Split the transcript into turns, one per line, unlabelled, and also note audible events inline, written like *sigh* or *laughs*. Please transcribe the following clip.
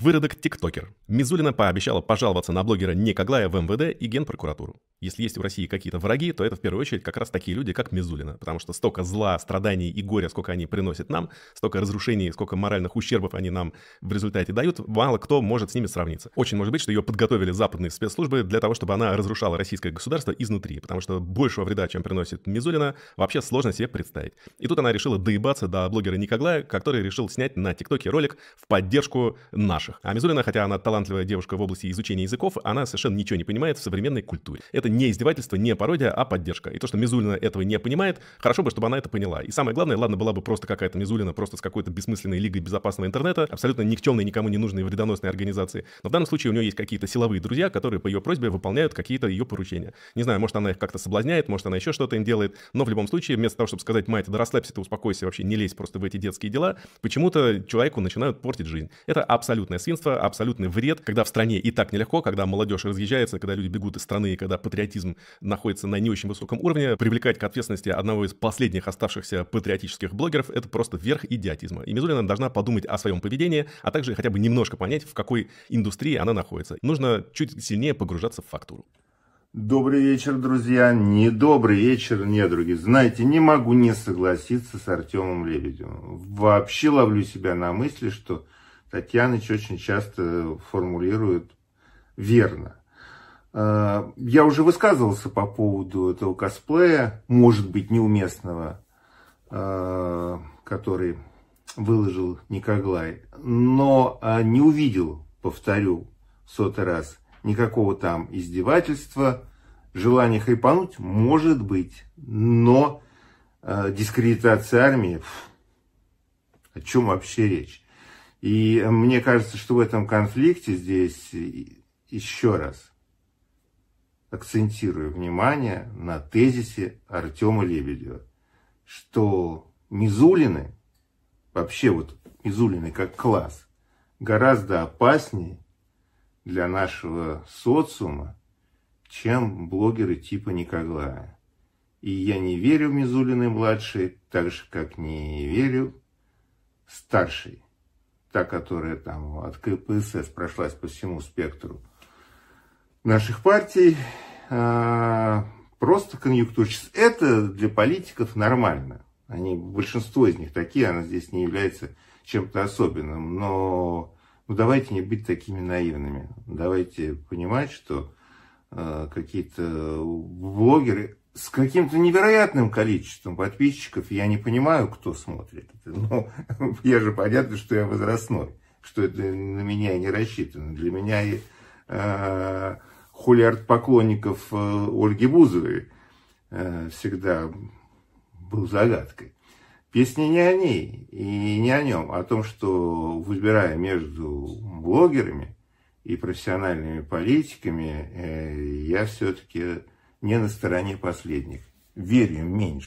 Выродок тиктокер. Мизулина пообещала пожаловаться на блогера Никоглая в МВД и Генпрокуратуру. Если есть в России какие-то враги, то это в первую очередь как раз такие люди, как Мизулина. Потому что столько зла, страданий и горя, сколько они приносят нам, столько разрушений, сколько моральных ущербов они нам в результате дают, мало кто может с ними сравниться. Очень может быть, что ее подготовили западные спецслужбы для того, чтобы она разрушала российское государство изнутри. Потому что большего вреда, чем приносит Мизулина, вообще сложно себе представить. И тут она решила доебаться до блогера Никоглая, который решил снять на тиктоке ролик в поддержку на наших. А Мизулина, хотя она талантливая девушка в области изучения языков, она совершенно ничего не понимает в современной культуре. Это не издевательство, не пародия, а поддержка. И то, что Мизулина этого не понимает, хорошо бы, чтобы она это поняла. И самое главное, ладно, была бы просто какая-то Мизулина, просто с какой-то бессмысленной лигой безопасного интернета, абсолютно никчемной, никому не нужной вредоносной организации. Но в данном случае у нее есть какие-то силовые друзья, которые по ее просьбе выполняют какие-то ее поручения. Не знаю, может, она их как-то соблазняет, может, она еще что-то им делает, но в любом случае, вместо того, чтобы сказать, мать, да расслабься ты, успокойся, вообще не лезь просто в эти детские дела, почему-то человеку начинают портить жизнь. Это абсолютно абсолютное свинство, абсолютный вред, когда в стране и так нелегко, когда молодежь разъезжается, когда люди бегут из страны, когда патриотизм находится на не очень высоком уровне, привлекать к ответственности одного из последних оставшихся патриотических блогеров – это просто верх идиотизма. И Мизулина должна подумать о своем поведении, а также хотя бы немножко понять, в какой индустрии она находится. Нужно чуть сильнее погружаться в фактуру. Добрый
вечер, друзья. Не добрый вечер, не другие. Знаете, не могу не согласиться с Артемом Лебедевым. Вообще ловлю себя на мысли, что Татьяныч очень часто формулирует верно. Э, я уже высказывался по поводу этого косплея, может быть, неуместного, э, который выложил Никоглай, но э, не увидел, повторю сотый раз, никакого там издевательства, желания хайпануть, может быть, но дискредитация армии, о чем вообще речь? И э, мне кажется, что в этом конфликте здесь еще раз акцентирую внимание на тезисе Артема Лебедева, что Мизулины, вообще вот Мизулины как класс, гораздо опаснее для нашего социума, чем блогеры типа Николая. И я не верю в Мизулины младшей, так же, как не верю старшей та, которая там от КПСС прошлась по всему спектру наших партий, а, просто конъюнктурщицы. Это для политиков нормально. Они, большинство из них такие, она здесь не является чем-то особенным. Но ну, давайте не быть такими наивными. Давайте понимать, что э, какие-то блогеры с каким-то невероятным количеством подписчиков. Я не понимаю, кто смотрит. это. Но ну, *laughs* я же понятно, что я возрастной, что это на меня не рассчитано. Для меня и э, хулиард поклонников э, Ольги Бузовой э, всегда был загадкой. Песня не о ней и не о нем, а о том, что выбирая между блогерами и профессиональными политиками, э, я все-таки не на стороне последних. Верю меньше.